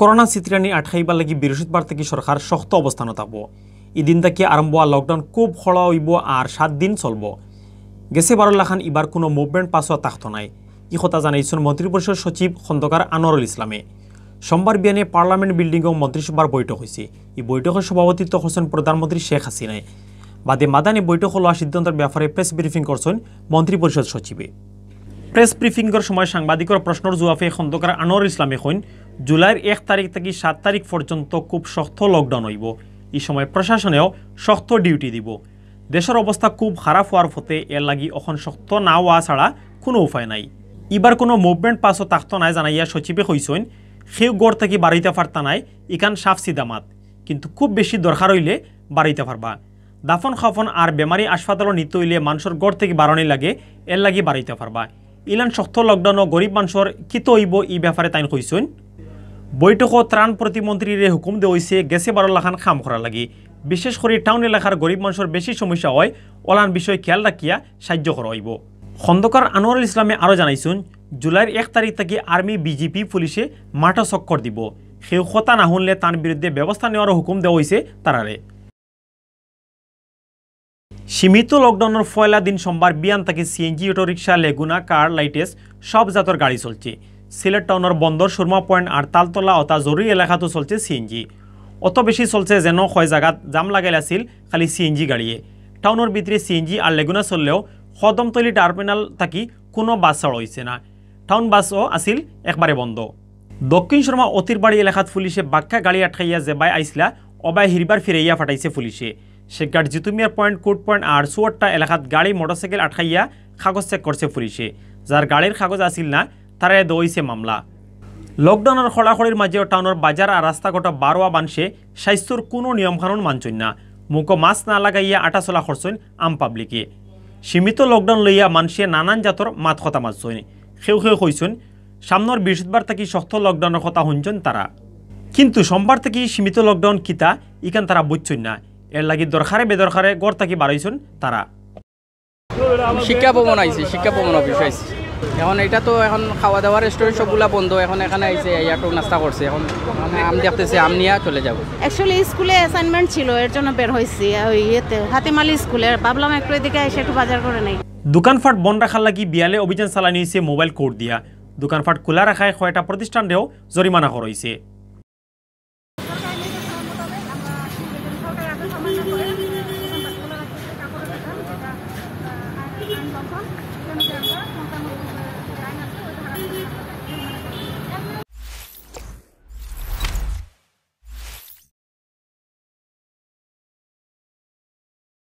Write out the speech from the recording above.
corona চিত্রানি আটকাইবার লাগি বৃহস্পতিবার থেকে সরকার শক্ত অবস্থানে থাকব ইদিন তাকে আরম্ভ হওয়া লকডাউন খুব খড়া হইব আর সাত দিন চলব গেছে লাখান ইবার কোনো মুভমেন্ট হওয়া তাহত নাই ই কথা জানাইছেন মন্ত্রিপরিষদ সচিব খন্দকার আনোয়ারুল ইসলামে সোমবার বিয়ানে পার্লামেন্ট বিল্ডিংও মন্ত্রিসভার বৈঠক হয়েছে এই বৈঠকের সভাপতিত্ব করছেন প্রধানমন্ত্রী শেখ হাসিনায় বাদে মাদানে বৈঠক হওয়া সিদ্ধান্তের ব্যাপারে প্রেস ব্রিফিং করছেন মন্ত্রিপরিষদ সচিবে প্রেস ব্রিফিংয়ের সময় সাংবাদিকর প্রশ্নর জবাবে খন্দকার আনোয়ার ইসলামে হইন জুলাইয়ের এক তারিখ থেকে সাত তারিখ পর্যন্ত খুব শক্ত লকডাউন হইব এই সময় প্রশাসনেও শক্ত ডিউটি দিব দেশের অবস্থা খুব খারাপ হওয়ার ফতে এর লাগি অখন শক্ত না হওয়া ছাড়া কোনো উপায় নাই এবার কোনো মুভমেন্ট পাসও তাক্ত নাই জানাইয়া সচিবে হইসইন সেও গড় থেকে বাড়িতে পারতা নাই ইকান সাফ সিদামাত কিন্তু খুব বেশি দরকার হইলে বাড়িতে পারবা দাফন খাফন আর বেমারি হাসপাতালও নিতে হইলে মানুষের গড় থেকে বাড়ানি লাগে এর লাগি বাড়িতে পারবা ইলান শক্ত লকডাউন গরিব মানুষের কিত হইব ই ব্যাপারে তাইন কইসুন বৈঠকত ত্রাণ প্রতিমন্ত্রীরে হুকুম দেওয়া হয়েছে গেছে বারো লাখান খাম করা লাগি বিশেষ করে টাউন এলাকার গরিব মানুষের বেশি সমস্যা হয় অলান বিষয় খেয়াল রাখিয়া সাহায্য করা হইব খন্দকার আনোয়ারুল ইসলামে আরও জানাইছুন জুলাইয়ের এক তারিখ থেকে আর্মি বিজেপি পুলিশে মাঠও চক্কর দিব সেউ কথা না শুনলে তার বিরুদ্ধে ব্যবস্থা নেওয়ার হুকুম দেওয়া হয়েছে তারারে সীমিত লকডাউনের ফয়লা দিন সোমবার বিয়ান থেকে সিএনজি অটোরিকশা লেগুনা কার লাইটেস সব জাতর গাড়ি চলছে সিলেট টাউনের বন্দর সুরমা পয়েন্ট আর তালতলা অতা জরুরি এলাকাতো চলছে সিএনজি অত বেশি চলছে যেন হয় জায়গাত জাম লাগাই আছিল খালি সিএনজি গাড়িয়ে টাউনের ভিতরে সিএনজি আর লেগুনা চললেও সদমতলি টার্মিনাল থাকি কোনো বাস ছাড় হয়েছে না টাউন বাসও আছিল একবারে বন্ধ দক্ষিণ শর্মা অতিরবাড়ি এলাকাত পুলিশে বাক্যা গাড়ি আটকাইয়া জেবাই আইসলা অবাই হিরবার ফিরাইয়া ফাটাইছে পুলিশে শেখগাঁট জিতুমিয়ার পয়েন্ট কোট পয়েন্ট আর সুয়ারটা এলাকাত গাড়ি মোটরসাইকেল আটকাইয়া কাগজ চেক করছে পুলিশে যার গাড়ির কাগজ আছিল না তারা দইছে মামলা লকডাউনের খড়াখড়ির মাঝেও টাউনের বাজার আর রাস্তাঘাটে বারোয়া মানুষে স্বাস্থ্যর কোনো নিয়ম কানুন মানছেন না মুখো মাস্ক না লাগাইয়া আটা চলা করছেন আম পাবলিকে সীমিত লকডাউন লইয়া মানুষে নানান জাতর মাত কথা মারছেন সেউ সেউ কইছেন সামনের বৃহস্পতিবার থেকে শক্ত লকডাউনের কথা শুনছেন তারা কিন্তু সোমবার থেকে সীমিত লকডাউন কিতা ইখান তারা বুঝছেন না এর লাগি দরকারে বেদরকারে গড় থাকি বাড়াইছেন তারা শিক্ষা ভবন আইছে শিক্ষা ভবন অফিস আইছে এখন এটা তো এখন খাওয়া দাওয়া রেস্টুরেন্ট সবগুলো বন্ধ এখন এখানে আইসে একটু নাস্তা করছে এখন আম দেখতেছে আম নিয়ে চলে যাব অ্যাকচুয়ালি স্কুলে অ্যাসাইনমেন্ট ছিল এর জন্য বের হইছি ওই ইয়েতে হাতিমালি স্কুলে ভাবলাম একটু এদিকে এসে একটু বাজার করে নেই দোকানপাট বন্ধ রাখার লাগি বিয়ালে অভিযান চালানি হয়েছে মোবাইল কোর্ট দিয়া দোকানপাট খোলা রাখায় কয়টা প্রতিষ্ঠানরেও জরিমানা করা হয়েছে সামনা করার